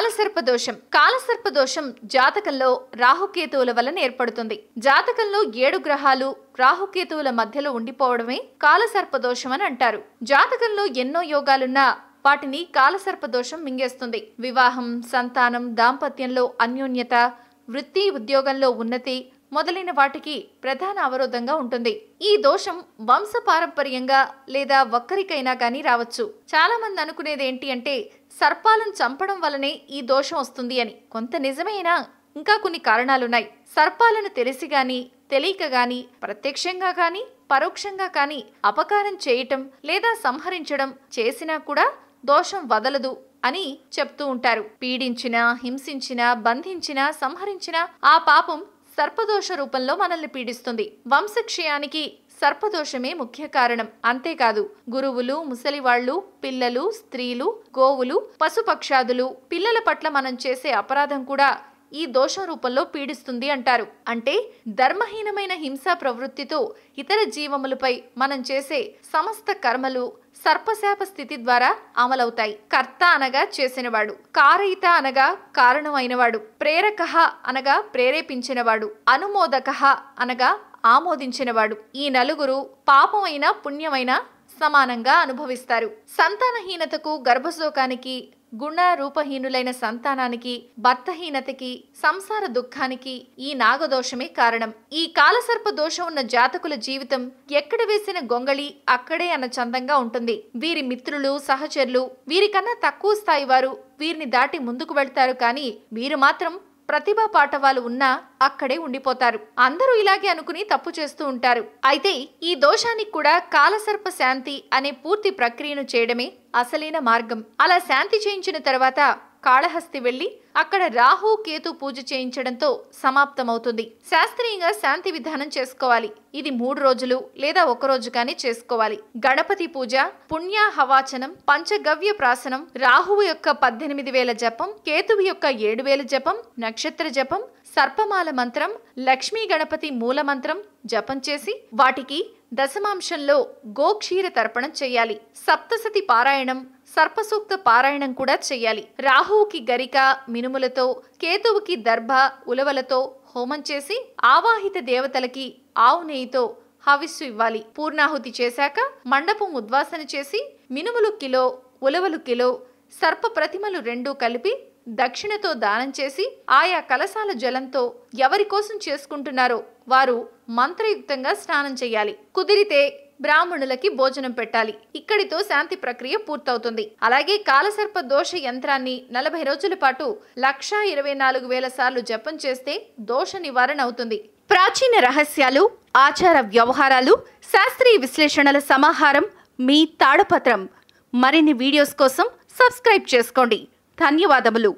కాలసర్ప దోషం కాలసర్ప దోషం జాతకంలో రాహుకేతువుల వలన ఏర్పడుతుంది జాతకంలో ఏడు గ్రహాలు రాహుకేతువుల మధ్యలో ఉండిపోవడమే కాలసర్ప దోషం అని అంటారు జాతకంలో ఎన్నో యోగాలున్నా వాటిని కాలసర్ప దోషం మింగేస్తుంది వివాహం సంతానం దాంపత్యంలో అన్యోన్యత వృత్తి ఉద్యోగంలో ఉన్నతి మొదలైన వాటికి ప్రధాన అవరోధంగా ఉంటుంది ఈ దోషం వంశపారంపర్యంగా లేదా ఒక్కరికైనా కానీ రావచ్చు చాలా మంది అనుకునేది ఏంటి అంటే సర్పాలను చంపడం వలనే ఈ దోషం వస్తుంది అని కొంత నిజమైనా ఇంకా కొన్ని కారణాలున్నాయి సర్పాలను తెలిసి గాని తెలియక గాని ప్రత్యక్షంగా గాని పరోక్షంగా కానీ అపకారం చేయటం లేదా సంహరించడం చేసినా కూడా దోషం వదలదు అని చెప్తూ ఉంటారు పీడించినా హింసించినా బంధించినా సంహరించినా ఆ పాపం సర్పదోష రూపంలో మనల్ని పీడిస్తుంది వంశక్షయానికి సర్పదోషమే ముఖ్య కారణం అంతేకాదు గురువులు ముసలివాళ్లు పిల్లలు స్త్రీలు గోవులు పశుపక్షాదులు పిల్లల పట్ల మనం చేసే అపరాధం కూడా ఈ దోష రూపంలో పీడిస్తుంది అంటారు అంటే ధర్మహీనమైన హింసా ప్రవృత్తితో ఇతర జీవములపై మనం చేసే సమస్త కర్మలు సర్పశాప స్థితి ద్వారా అమలవుతాయి కర్త అనగా చేసినవాడు కారయిత అనగా కారణమైనవాడు ప్రేరక అనగా ప్రేరేపించినవాడు అనుమోదక అనగా ఆమోదించినవాడు ఈ నలుగురు పాపమైన పుణ్యమైన సమానంగా అనుభవిస్తారు సంతానహీనతకు గర్భశోకానికి గుణ రూపహీనులైన సంతానానికి భర్తహీనతకి సంసార దుఃఖానికి ఈ నాగదోషమే కారణం ఈ కాలసర్ప దోషం ఉన్న జాతకుల జీవితం ఎక్కడ వేసిన గొంగళి అక్కడే అన్న చందంగా ఉంటుంది వీరి మిత్రులు సహచరులు వీరికన్నా తక్కువ స్థాయి వారు వీరిని దాటి ముందుకు వెళ్తారు కానీ వీరు మాత్రం ప్రతిభా పాఠవాలు ఉన్నా అక్కడే ఉండిపోతారు అందరూ ఇలాగే అనుకుని తప్పు చేస్తూ ఉంటారు అయితే ఈ దోషానికి కూడా కాలసర్ప శాంతి అనే పూర్తి ప్రక్రియను చేయడమే అసలైన మార్గం అలా శాంతి చేయించిన తర్వాత కాళహస్తి వెళ్లి అక్కడ రాహు కేతు పూజ చేయించడంతో సమాప్తమవుతుంది శాస్త్రీయంగా శాంతి విధానం చేసుకోవాలి ఇది మూడు రోజులు లేదా ఒక రోజు కానీ చేసుకోవాలి గణపతి పూజ పుణ్య హవాచనం పంచగవ్య ప్రాసనం రాహువు యొక్క పద్దెనిమిది వేల జపం కేతువు యొక్క ఏడు వేల జపం నక్షత్ర జపం సర్పమాల మంత్రం లక్ష్మీ గణపతి మూల మంత్రం జపం చేసి వాటికి దశమాంశంలో గోక్షీర తర్పణం చేయాలి సప్తసతి పారాయణం సర్పసూక్త పారాయణం కూడా చేయాలి రాహువుకి గరిక మినుములతో కేతువుకి దర్భ ఉలవలతో హోమం చేసి ఆవాహిత దేవతలకి ఆవు నెయ్యితో హవిస్సు ఇవ్వాలి పూర్ణాహుతి చేశాక మండపం ఉద్వాసన చేసి మినుములు కిలో ఉలవలు కిలో సర్ప ప్రతిమలు రెండూ కలిపి దక్షిణతో దానం చేసి ఆయా కలశాల జలంతో ఎవరి కోసం చేసుకుంటున్నారో వారు మంత్రయుక్తంగా స్నానం చేయాలి కుదిరితే బ్రాహ్మణులకి భోజనం పెట్టాలి ఇక్కడితో శాంతి ప్రక్రియ పూర్తవుతుంది అలాగే కాలసర్ప దోష యంత్రాన్ని నలభై రోజుల పాటు లక్షా ఇరవై నాలుగు వేల సార్లు జపం చేస్తే దోష నివారణ అవుతుంది ప్రాచీన రహస్యాలు ఆచార వ్యవహారాలు శాస్త్రీయ విశ్లేషణల సమాహారం మీ తాడపత్రం మరిన్ని వీడియోస్ కోసం సబ్స్క్రైబ్ చేసుకోండి ధన్యవాదములు